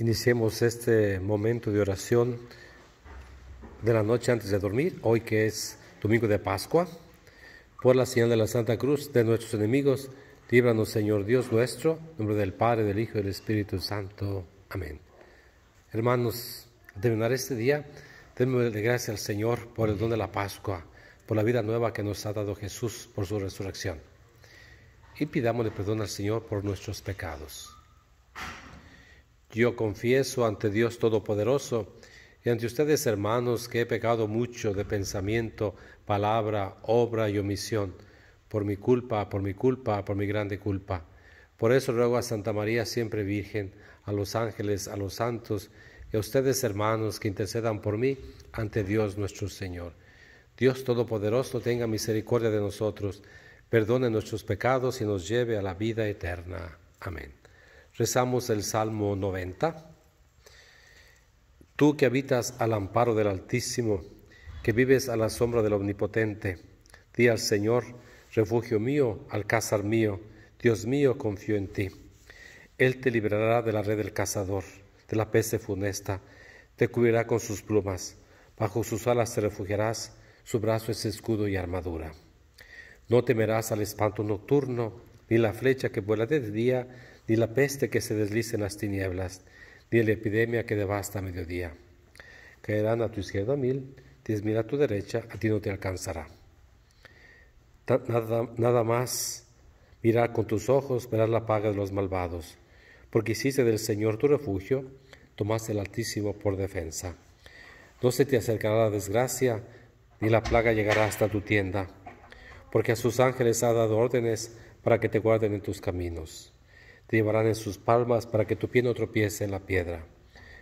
Iniciemos este momento de oración de la noche antes de dormir, hoy que es domingo de Pascua, por la señal de la Santa Cruz de nuestros enemigos. Líbranos, Señor Dios nuestro, en nombre del Padre, del Hijo y del Espíritu Santo. Amén. Hermanos, al terminar este día, démosle gracias al Señor por el don de la Pascua, por la vida nueva que nos ha dado Jesús por su resurrección. Y pidámosle perdón al Señor por nuestros pecados. Yo confieso ante Dios Todopoderoso y ante ustedes, hermanos, que he pecado mucho de pensamiento, palabra, obra y omisión, por mi culpa, por mi culpa, por mi grande culpa. Por eso ruego a Santa María siempre Virgen, a los ángeles, a los santos y a ustedes, hermanos, que intercedan por mí ante Dios nuestro Señor. Dios Todopoderoso tenga misericordia de nosotros, perdone nuestros pecados y nos lleve a la vida eterna. Amén rezamos el Salmo 90. Tú que habitas al amparo del Altísimo, que vives a la sombra del Omnipotente, di al Señor, refugio mío, alcázar mío, Dios mío, confío en ti. Él te librará de la red del cazador, de la peste funesta, te cubrirá con sus plumas, bajo sus alas te refugiarás, su brazo es escudo y armadura. No temerás al espanto nocturno, ni la flecha que vuela de día, ni la peste que se deslice en las tinieblas, ni la epidemia que devasta a mediodía. Caerán a tu izquierda mil, diez mil a tu derecha, a ti no te alcanzará. Nada, más mira con tus ojos, verás la paga de los malvados, porque hiciste del Señor tu refugio, tomaste el Altísimo por defensa. No se te acercará la desgracia, ni la plaga llegará hasta tu tienda, porque a sus ángeles ha dado órdenes para que te guarden en tus caminos. Te llevarán en sus palmas para que tu pie no tropiece en la piedra.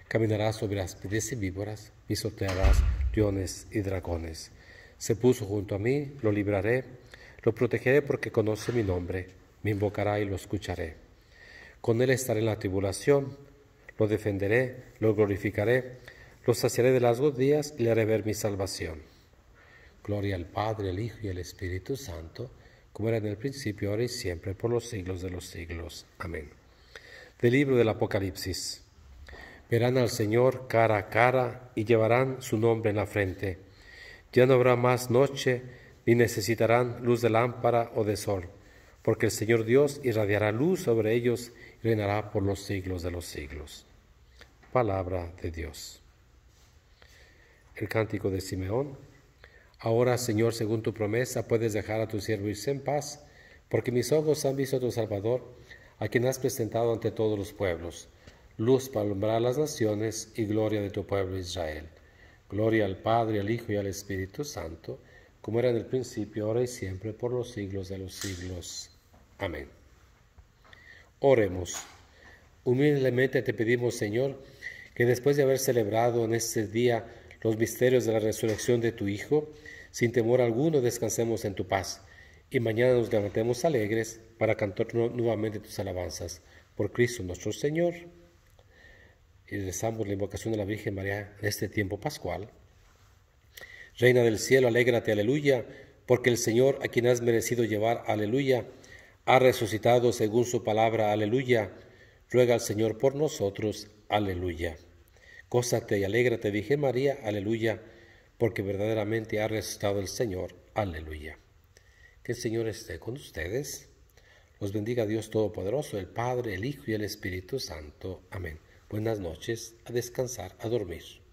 Caminarás sobre piedras y víboras, pisotearás leones y dragones. Se puso junto a mí, lo libraré, lo protegeré porque conoce mi nombre, me invocará y lo escucharé. Con él estaré en la tribulación, lo defenderé, lo glorificaré, lo saciaré de largos días y le haré ver mi salvación. Gloria al Padre, al Hijo y al Espíritu Santo como era en el principio, ahora y siempre, por los siglos de los siglos. Amén. Del libro del Apocalipsis. Verán al Señor cara a cara y llevarán su nombre en la frente. Ya no habrá más noche, ni necesitarán luz de lámpara o de sol, porque el Señor Dios irradiará luz sobre ellos y reinará por los siglos de los siglos. Palabra de Dios. El cántico de Simeón Ahora, Señor, según tu promesa, puedes dejar a tu siervo irse en paz, porque mis ojos han visto a tu Salvador, a quien has presentado ante todos los pueblos, luz para alumbrar las naciones y gloria de tu pueblo Israel. Gloria al Padre, al Hijo y al Espíritu Santo, como era en el principio, ahora y siempre, por los siglos de los siglos. Amén. Oremos. Humildemente te pedimos, Señor, que después de haber celebrado en este día los misterios de la resurrección de tu Hijo, sin temor alguno descansemos en tu paz y mañana nos levantemos alegres para cantar nuevamente tus alabanzas. Por Cristo nuestro Señor. Y rezamos la invocación de la Virgen María en este tiempo pascual. Reina del cielo, alégrate, aleluya, porque el Señor a quien has merecido llevar, aleluya, ha resucitado según su palabra, aleluya. Ruega al Señor por nosotros, aleluya te y alégrate, dije María, aleluya, porque verdaderamente ha resucitado el Señor, aleluya. Que el Señor esté con ustedes. Los bendiga Dios Todopoderoso, el Padre, el Hijo y el Espíritu Santo. Amén. Buenas noches, a descansar, a dormir.